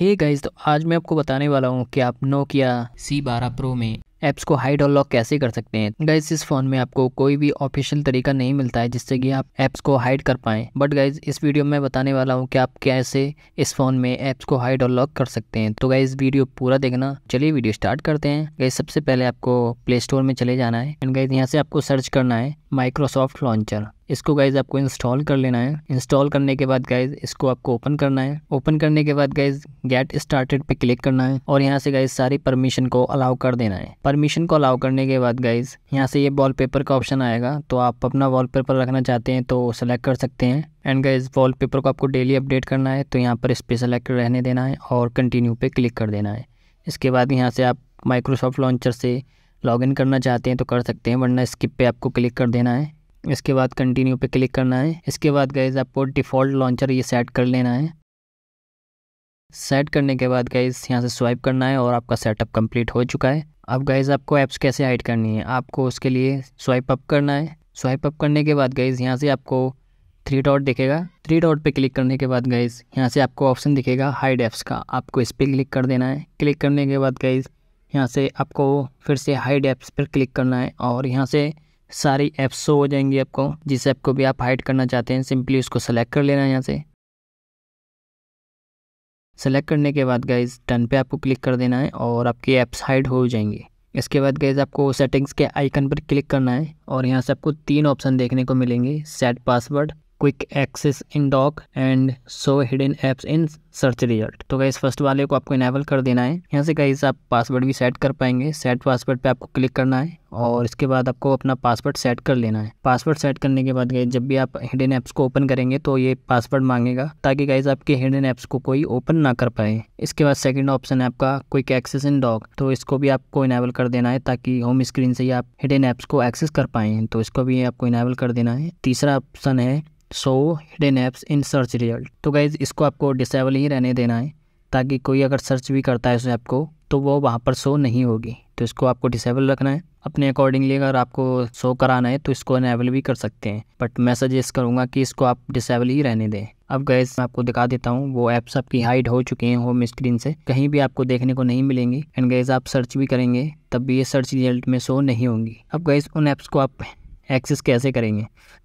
हे hey guys तो आज मैं आपको बताने वाला हूँ कि आप नोकिया सी बारह प्रो में ऐप्स को हाइड और लॉक कैसे कर सकते हैं गाइज इस फोन में आपको कोई भी ऑफिशियल तरीका नहीं मिलता है जिससे कि आप ऐप्स को हाइड कर पाएं बट गाइज इस वीडियो में बताने वाला हूँ कि आप कैसे इस फोन में ऐप्स को हाइड और लॉक कर सकते हैं तो गाइज वीडियो पूरा देखना चलिए वीडियो स्टार्ट करते हैं गाइज सबसे पहले आपको प्ले स्टोर में चले जाना है एंड गाइज यहाँ से आपको सर्च करना है माइक्रोसॉफ्ट लॉन्चर इसको गाइज आपको इंस्टॉल कर लेना है इंस्टॉल करने के बाद गाइज इसको आपको ओपन करना है ओपन करने के बाद गाइज गेट स्टार्टेड पे क्लिक करना है और यहाँ से गाइज सारी परमिशन को अलाउ कर देना है परमिशन को अलाउ करने के बाद गाइज यहाँ से ये वॉलपेपर का ऑप्शन आएगा तो आप अपना वॉलपेपर रखना चाहते हैं तो सेलेक्ट कर सकते हैं एंड गाइज वॉलपेपर को आपको डेली अपडेट करना है तो यहाँ पर इस पर सेलेक्ट रहने देना है और कंटिन्यू पे क्लिक कर देना है इसके बाद यहाँ से आप माइक्रोसॉफ्ट लॉन्चर से लॉगिन करना चाहते हैं तो कर सकते हैं वरना स्किप पे आपको क्लिक कर देना है इसके बाद कंटिन्यू पे क्लिक करना है इसके बाद गैज़ आपको डिफ़ॉल्ट लॉन्चर ये सेट कर लेना है सेट करने के बाद गैज़ यहाँ से स्वाइप करना है और आपका सेटअप कंप्लीट हो चुका है अब गैज़ आपको ऐप्स कैसे हाइड करनी है आपको उसके लिए स्वाइप अप करना है स्वाइप अप करने के बाद गैज़ यहाँ से आपको थ्री डॉट दिखेगा थ्री डॉट पे क्लिक करने के बाद गैज़ यहाँ से आपको ऑप्शन दिखेगा हाइड ऐप्स का आपको इस पर क्लिक कर देना है क्लिक करने के बाद गैज़ यहाँ से आपको फिर से हाइड ऐप्स पर क्लिक करना है और यहाँ से सारी ऐप्स शो हो जाएंगी आपको जिस ऐप को भी आप हाइड करना चाहते हैं सिंपली उसको सेलेक्ट कर लेना है यहाँ से सेलेक्ट करने के बाद गाइज टन पे आपको क्लिक कर देना है और आपकी ऐप्स हाइड हो जाएंगी इसके बाद गाइज आपको सेटिंग्स के आइकन पर क्लिक करना है और यहाँ से आपको तीन ऑप्शन देखने को मिलेंगे set password quick access in dock and so hidden apps in search result तो गाइस फर्स्ट वाले को आपको इनेबल कर देना है यहाँ से गाइस आप पासवर्ड भी सेट कर पाएंगे सेट पासवर्ड पे आपको क्लिक करना है और इसके बाद आपको अपना पासवर्ड सेट कर लेना है पासवर्ड सेट करने के बाद गए जब भी आप हिडन ऐप्स को ओपन करेंगे तो ये पासवर्ड मांगेगा ताकि गाइज आपके हिडन ऐप्स को कोई ओपन ना कर पाए इसके बाद सेकंड ऑप्शन है आपका क्विक एक्सेस इन डॉक तो इसको भी आपको इनेबल कर देना है ताकि होम स्क्रीन से ही आप हिडन ऐप्स को एक्सेस कर पाएँ तो इसको भी आपको इनेबल कर देना है तीसरा ऑप्शन है so hidden apps in search result तो गाइज़ इसको आपको डिसेबल ही रहने देना है ताकि कोई अगर सर्च भी करता है उस ऐप को तो वो वहाँ पर शो नहीं होगी तो इसको आपको डिसेबल रखना है अपने अकॉर्डिंगली अगर आपको शो कराना है तो इसको इनेबल भी कर सकते हैं बट मैं सजेस्ट करूँगा कि इसको आप डिसेबल ही रहने दें अब गैस मैं आपको दिखा देता हूँ वो ऐप्स आपकी हाइड हो चुके हैं होम स्क्रीन से कहीं भी आपको देखने को नहीं मिलेंगे एंड गैस आप सर्च भी करेंगे तब भी ये सर्च रिजल्ट में शो नहीं होंगी अब गैस उन ऐप्स को आप एक्सेस कैसे करेंगे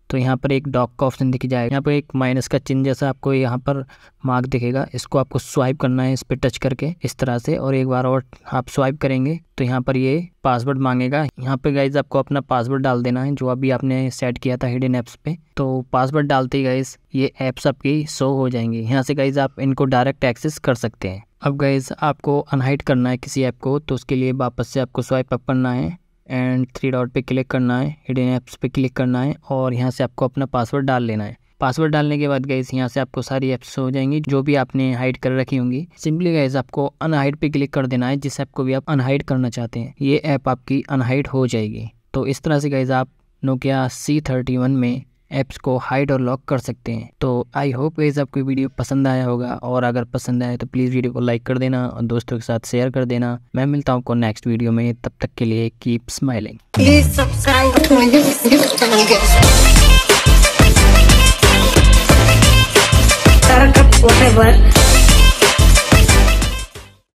तो यहाँ पर एक डॉक का ऑप्शन दिख जाएगा यहाँ पर एक माइनस का चिन्ह जैसा आपको यहाँ पर मार्क दिखेगा इसको आपको स्वाइप करना है इस पर टच करके इस तरह से और एक बार और आप स्वाइप करेंगे तो यहाँ पर ये पासवर्ड मांगेगा यहाँ पे गाइज आपको अपना पासवर्ड डाल देना है जो अभी आपने सेट किया था हिडन ऐप्स पे तो पासवर्ड डालते ही गाइज ये ऐप्स आपकी शो हो जाएंगे यहाँ से गाइज आप इनको डायरेक्ट एक्सेस कर सकते हैं अब गाइज आपको अनहाइड करना है किसी ऐप को तो उसके लिए वापस से आपको स्वाइप अप करना है एंड थ्री डॉट पे क्लिक करना है हिडन ऐप्स पे क्लिक करना है और यहाँ से आपको अपना पासवर्ड डाल लेना है पासवर्ड डालने के बाद गैस यहाँ से आपको सारी ऐप्स हो जाएंगी जो भी आपने हाइड कर रखी होंगी सिंपली गैस आपको अनहाइड पे क्लिक कर देना है जिस ऐप को भी आप अनहाइड करना चाहते हैं ये ऐप आपकी अनहाइड हो जाएगी तो इस तरह से गैस आप नोकिया सी थर्टी वन में ऐप्स को हाइड और लॉक कर सकते हैं तो आई होप वेज आपको वीडियो पसंद आया होगा और अगर पसंद आए तो प्लीज़ वीडियो को लाइक कर देना और दोस्तों के साथ शेयर कर देना मैं मिलता हूँ आपको नेक्स्ट वीडियो में तब तक के लिए कीप स्माइलिंग